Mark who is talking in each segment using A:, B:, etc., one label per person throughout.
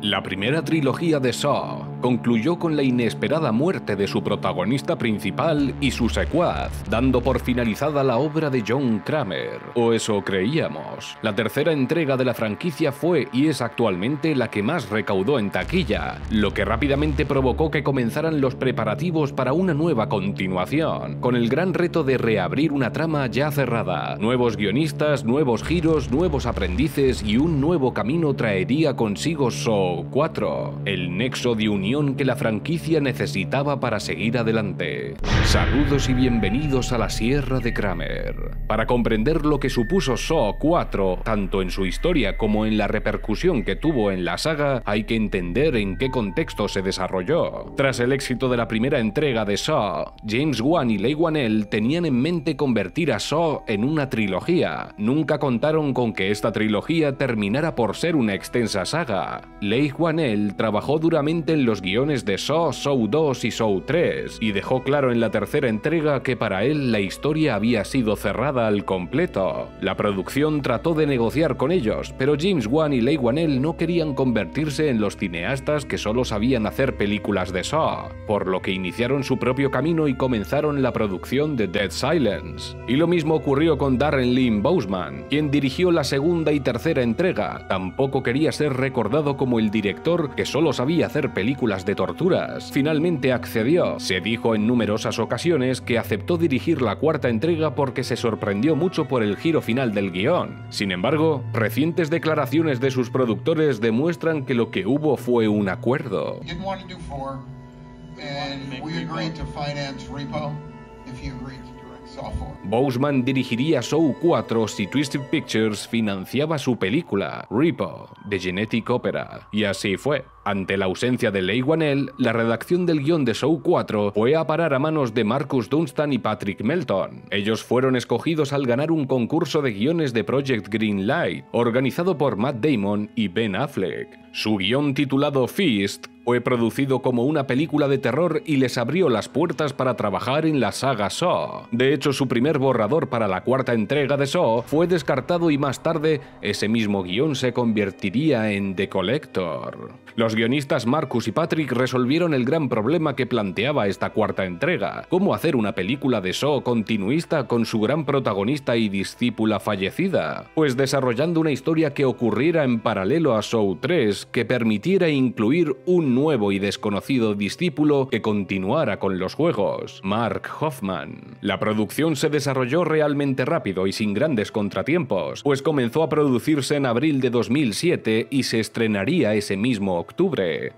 A: La primera trilogía de Saw concluyó con la inesperada muerte de su protagonista principal y su secuaz, dando por finalizada la obra de John Kramer, o eso creíamos. La tercera entrega de la franquicia fue y es actualmente la que más recaudó en taquilla, lo que rápidamente provocó que comenzaran los preparativos para una nueva continuación, con el gran reto de reabrir una trama ya cerrada. Nuevos guionistas, nuevos giros, nuevos aprendices y un nuevo camino traería consigo Saw 4. El nexo de unión que la franquicia necesitaba para seguir adelante. Saludos y bienvenidos a la Sierra de Kramer. Para comprender lo que supuso Saw 4, tanto en su historia como en la repercusión que tuvo en la saga, hay que entender en qué contexto se desarrolló. Tras el éxito de la primera entrega de Saw, James Wan y Leigh Whannell tenían en mente convertir a Saw en una trilogía. Nunca contaron con que esta trilogía terminara por ser una extensa saga. Leigh Wanell trabajó duramente en los guiones de Saw, Saw 2 y Saw 3, y dejó claro en la tercera entrega que para él la historia había sido cerrada al completo. La producción trató de negociar con ellos, pero James Wan y Leigh Wanell no querían convertirse en los cineastas que solo sabían hacer películas de Saw, por lo que iniciaron su propio camino y comenzaron la producción de Dead Silence. Y lo mismo ocurrió con Darren Lynn Boseman, quien dirigió la segunda y tercera entrega, tampoco quería ser recordado como el director, que solo sabía hacer películas de torturas, finalmente accedió. Se dijo en numerosas ocasiones que aceptó dirigir la cuarta entrega porque se sorprendió mucho por el giro final del guión. Sin embargo, recientes declaraciones de sus productores demuestran que lo que hubo fue un acuerdo. Boseman dirigiría Show 4 si Twisted Pictures financiaba su película, Repo, de Genetic Opera, y así fue. Ante la ausencia de Leigh Whannell, la redacción del guión de Show 4 fue a parar a manos de Marcus Dunstan y Patrick Melton. Ellos fueron escogidos al ganar un concurso de guiones de Project Greenlight, organizado por Matt Damon y Ben Affleck. Su guión titulado Fist fue producido como una película de terror y les abrió las puertas para trabajar en la saga Saw. De hecho, su primer borrador para la cuarta entrega de Saw fue descartado y más tarde ese mismo guión se convertiría en The Collector guionistas Marcus y Patrick resolvieron el gran problema que planteaba esta cuarta entrega, cómo hacer una película de show continuista con su gran protagonista y discípula fallecida, pues desarrollando una historia que ocurriera en paralelo a Show 3 que permitiera incluir un nuevo y desconocido discípulo que continuara con los juegos, Mark Hoffman. La producción se desarrolló realmente rápido y sin grandes contratiempos, pues comenzó a producirse en abril de 2007 y se estrenaría ese mismo octubre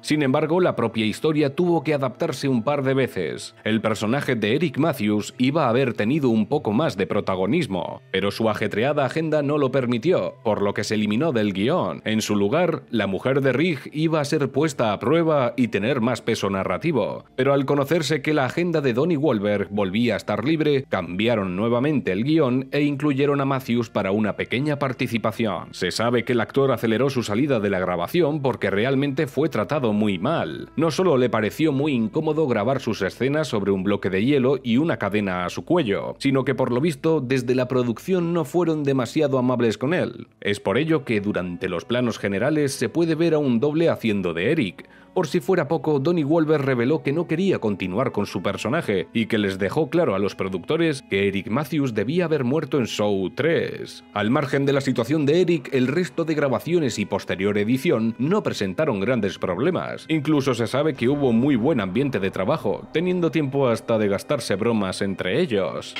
A: sin embargo, la propia historia tuvo que adaptarse un par de veces. El personaje de Eric Matthews iba a haber tenido un poco más de protagonismo, pero su ajetreada agenda no lo permitió, por lo que se eliminó del guión. En su lugar, la mujer de Rig iba a ser puesta a prueba y tener más peso narrativo, pero al conocerse que la agenda de Donnie Wahlberg volvía a estar libre, cambiaron nuevamente el guión e incluyeron a Matthews para una pequeña participación. Se sabe que el actor aceleró su salida de la grabación porque realmente fue fue tratado muy mal. No solo le pareció muy incómodo grabar sus escenas sobre un bloque de hielo y una cadena a su cuello, sino que por lo visto desde la producción no fueron demasiado amables con él. Es por ello que durante los planos generales se puede ver a un doble haciendo de Eric, por si fuera poco, Donnie Wolver reveló que no quería continuar con su personaje y que les dejó claro a los productores que Eric Matthews debía haber muerto en Show 3. Al margen de la situación de Eric, el resto de grabaciones y posterior edición no presentaron grandes problemas. Incluso se sabe que hubo muy buen ambiente de trabajo, teniendo tiempo hasta de gastarse bromas entre ellos.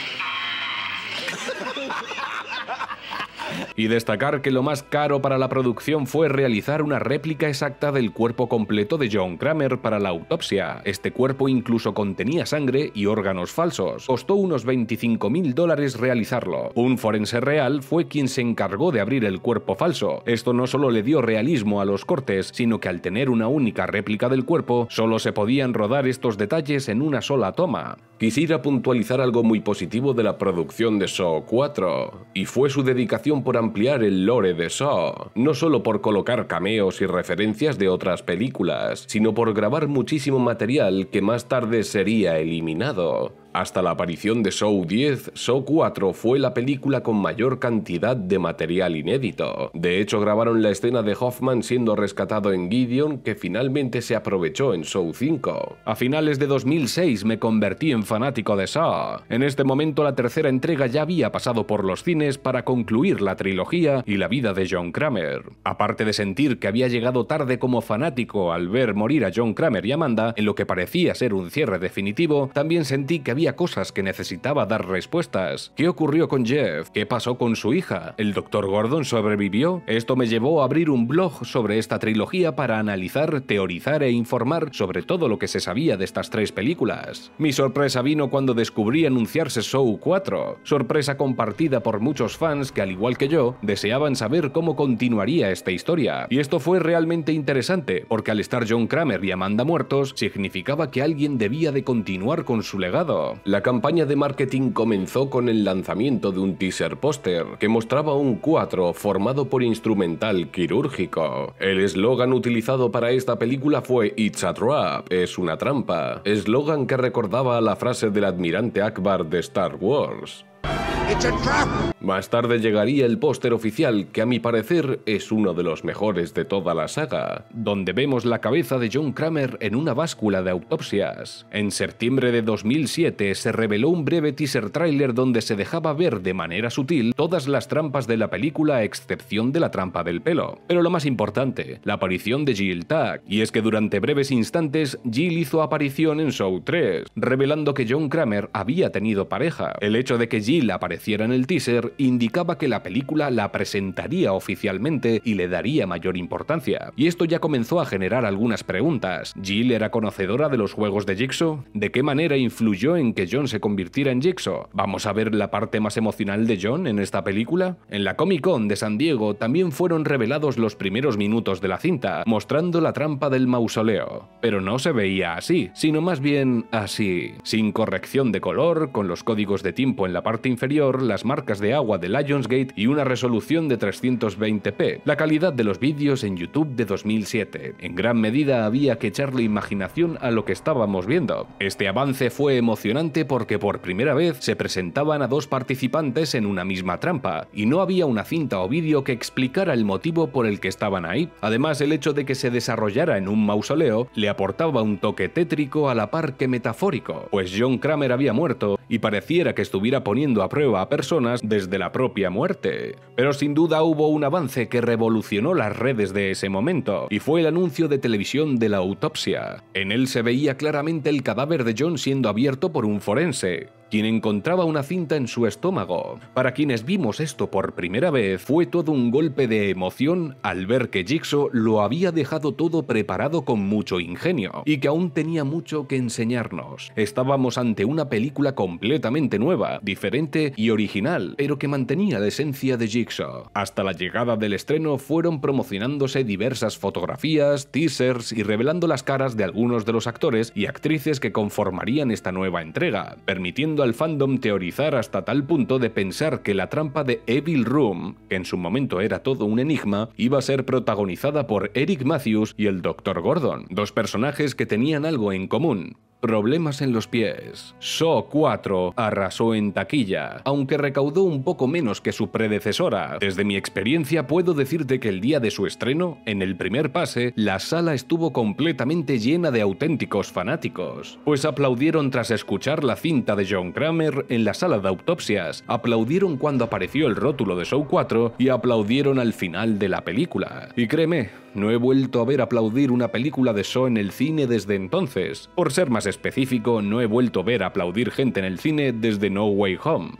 A: y destacar que lo más caro para la producción fue realizar una réplica exacta del cuerpo completo de John Kramer para la autopsia. Este cuerpo incluso contenía sangre y órganos falsos. Costó unos 25.000 dólares realizarlo. Un forense real fue quien se encargó de abrir el cuerpo falso. Esto no solo le dio realismo a los cortes, sino que al tener una única réplica del cuerpo, solo se podían rodar estos detalles en una sola toma. Quisiera puntualizar algo muy positivo de la producción de Saw 4, y fue su dedicación por ampliar el lore de Saw, no solo por colocar cameos y referencias de otras películas, sino por grabar muchísimo material que más tarde sería eliminado. Hasta la aparición de Show 10, Show 4 fue la película con mayor cantidad de material inédito. De hecho, grabaron la escena de Hoffman siendo rescatado en Gideon, que finalmente se aprovechó en Show 5. A finales de 2006 me convertí en fanático de Saw. En este momento la tercera entrega ya había pasado por los cines para concluir la trilogía y la vida de John Kramer. Aparte de sentir que había llegado tarde como fanático al ver morir a John Kramer y Amanda, en lo que parecía ser un cierre definitivo, también sentí que había cosas que necesitaba dar respuestas. ¿Qué ocurrió con Jeff? ¿Qué pasó con su hija? ¿El doctor Gordon sobrevivió? Esto me llevó a abrir un blog sobre esta trilogía para analizar, teorizar e informar sobre todo lo que se sabía de estas tres películas. Mi sorpresa vino cuando descubrí anunciarse Show 4, sorpresa compartida por muchos fans que al igual que yo, deseaban saber cómo continuaría esta historia. Y esto fue realmente interesante, porque al estar John Kramer y Amanda muertos, significaba que alguien debía de continuar con su legado. La campaña de marketing comenzó con el lanzamiento de un teaser póster que mostraba un 4 formado por instrumental quirúrgico. El eslogan utilizado para esta película fue It's a trap, es una trampa, eslogan que recordaba a la frase del admirante Akbar de Star Wars. Más tarde llegaría el póster oficial, que a mi parecer es uno de los mejores de toda la saga, donde vemos la cabeza de John Kramer en una báscula de autopsias. En septiembre de 2007 se reveló un breve teaser trailer donde se dejaba ver de manera sutil todas las trampas de la película a excepción de la trampa del pelo. Pero lo más importante, la aparición de Jill Tuck, y es que durante breves instantes Jill hizo aparición en Show 3, revelando que John Kramer había tenido pareja. El hecho de que Jill la apareciera en el teaser indicaba que la película la presentaría oficialmente y le daría mayor importancia. Y esto ya comenzó a generar algunas preguntas. ¿Jill era conocedora de los juegos de Jigsaw? ¿De qué manera influyó en que John se convirtiera en Jigsaw? ¿Vamos a ver la parte más emocional de John en esta película? En la Comic Con de San Diego también fueron revelados los primeros minutos de la cinta, mostrando la trampa del mausoleo. Pero no se veía así, sino más bien así, sin corrección de color, con los códigos de tiempo en la parte inferior las marcas de agua de Lionsgate y una resolución de 320p, la calidad de los vídeos en YouTube de 2007. En gran medida había que echarle imaginación a lo que estábamos viendo. Este avance fue emocionante porque por primera vez se presentaban a dos participantes en una misma trampa, y no había una cinta o vídeo que explicara el motivo por el que estaban ahí. Además, el hecho de que se desarrollara en un mausoleo le aportaba un toque tétrico a la par que metafórico, pues John Kramer había muerto y pareciera que estuviera poniendo a prueba a personas desde la propia muerte. Pero sin duda hubo un avance que revolucionó las redes de ese momento, y fue el anuncio de televisión de la autopsia. En él se veía claramente el cadáver de John siendo abierto por un forense, quien encontraba una cinta en su estómago. Para quienes vimos esto por primera vez, fue todo un golpe de emoción al ver que Jigsaw lo había dejado todo preparado con mucho ingenio, y que aún tenía mucho que enseñarnos. Estábamos ante una película completamente nueva, diferente y original, pero que mantenía la esencia de Jigsaw. Hasta la llegada del estreno fueron promocionándose diversas fotografías, teasers y revelando las caras de algunos de los actores y actrices que conformarían esta nueva entrega, permitiendo al fandom teorizar hasta tal punto de pensar que la trampa de Evil Room, que en su momento era todo un enigma, iba a ser protagonizada por Eric Matthews y el Dr. Gordon, dos personajes que tenían algo en común, problemas en los pies. So 4 arrasó en taquilla, aunque recaudó un poco menos que su predecesora. Desde mi experiencia puedo decirte que el día de su estreno, en el primer pase, la sala estuvo completamente llena de auténticos fanáticos, pues aplaudieron tras escuchar la cinta de John Kramer en la sala de autopsias, aplaudieron cuando apareció el rótulo de Show 4 y aplaudieron al final de la película. Y créeme, no he vuelto a ver aplaudir una película de Show en el cine desde entonces, por ser más específico no he vuelto a ver aplaudir gente en el cine desde No Way Home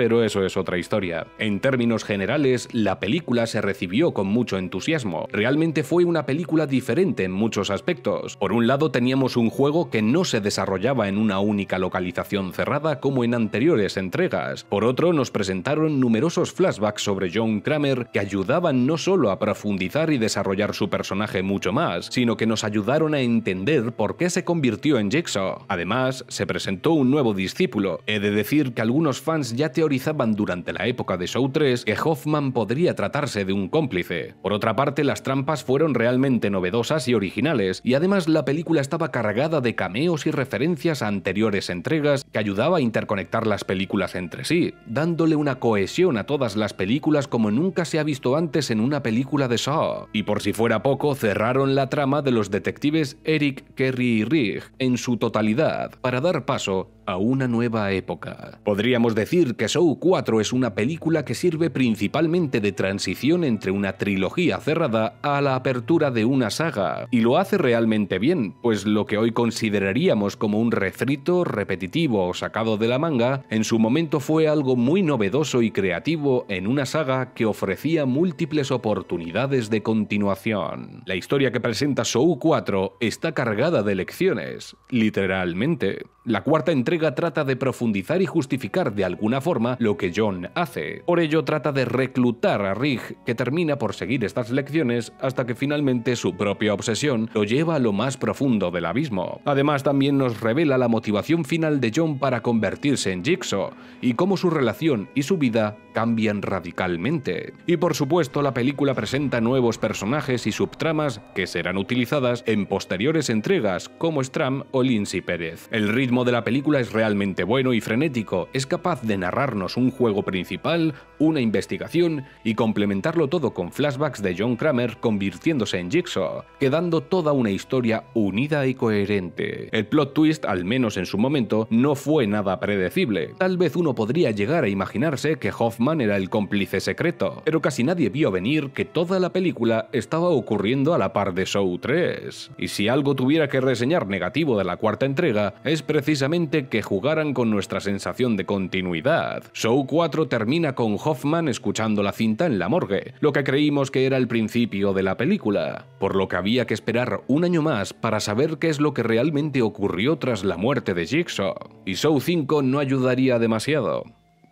A: pero eso es otra historia. En términos generales, la película se recibió con mucho entusiasmo. Realmente fue una película diferente en muchos aspectos. Por un lado teníamos un juego que no se desarrollaba en una única localización cerrada como en anteriores entregas. Por otro, nos presentaron numerosos flashbacks sobre John Kramer que ayudaban no solo a profundizar y desarrollar su personaje mucho más, sino que nos ayudaron a entender por qué se convirtió en Jigsaw. Además, se presentó un nuevo discípulo. He de decir que algunos fans ya teorizaban durante la época de Show 3 que Hoffman podría tratarse de un cómplice. Por otra parte, las trampas fueron realmente novedosas y originales, y además la película estaba cargada de cameos y referencias a anteriores entregas que ayudaba a interconectar las películas entre sí, dándole una cohesión a todas las películas como nunca se ha visto antes en una película de Saw. Y por si fuera poco, cerraron la trama de los detectives Eric, Kerry y Rigg en su totalidad, para dar paso a una nueva época. Podríamos decir que Show 4 es una película que sirve principalmente de transición entre una trilogía cerrada a la apertura de una saga, y lo hace realmente bien, pues lo que hoy consideraríamos como un refrito repetitivo o sacado de la manga, en su momento fue algo muy novedoso y creativo en una saga que ofrecía múltiples oportunidades de continuación. La historia que presenta Show 4 está cargada de lecciones, literalmente. La cuarta entrega trata de profundizar y justificar de alguna forma lo que John hace. Por ello trata de reclutar a Rig, que termina por seguir estas lecciones hasta que finalmente su propia obsesión lo lleva a lo más profundo del abismo. Además también nos revela la motivación final de John para convertirse en Jigsaw y cómo su relación y su vida cambian radicalmente. Y por supuesto, la película presenta nuevos personajes y subtramas que serán utilizadas en posteriores entregas, como Stram o Lindsay Pérez. El ritmo de la película es realmente bueno y frenético, es capaz de narrarnos un juego principal, una investigación y complementarlo todo con flashbacks de John Kramer convirtiéndose en Jigsaw, quedando toda una historia unida y coherente. El plot twist, al menos en su momento, no fue nada predecible. Tal vez uno podría llegar a imaginarse que Hoff Hoffman era el cómplice secreto, pero casi nadie vio venir que toda la película estaba ocurriendo a la par de Show 3. Y si algo tuviera que reseñar negativo de la cuarta entrega, es precisamente que jugaran con nuestra sensación de continuidad. Show 4 termina con Hoffman escuchando la cinta en la morgue, lo que creímos que era el principio de la película, por lo que había que esperar un año más para saber qué es lo que realmente ocurrió tras la muerte de Jigsaw. Y Show 5 no ayudaría demasiado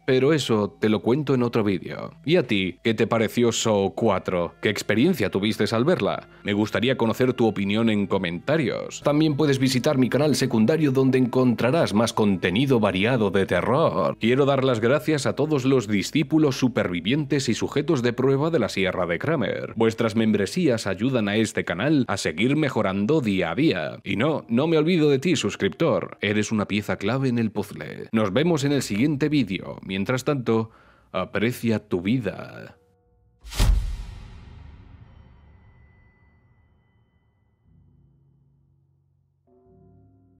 A: pero eso te lo cuento en otro vídeo. ¿Y a ti? ¿Qué te pareció So 4? ¿Qué experiencia tuviste al verla? Me gustaría conocer tu opinión en comentarios. También puedes visitar mi canal secundario donde encontrarás más contenido variado de terror. Quiero dar las gracias a todos los discípulos supervivientes y sujetos de prueba de la Sierra de Kramer. Vuestras membresías ayudan a este canal a seguir mejorando día a día. Y no, no me olvido de ti, suscriptor. Eres una pieza clave en el puzzle. Nos vemos en el siguiente vídeo. Mientras tanto, aprecia tu vida.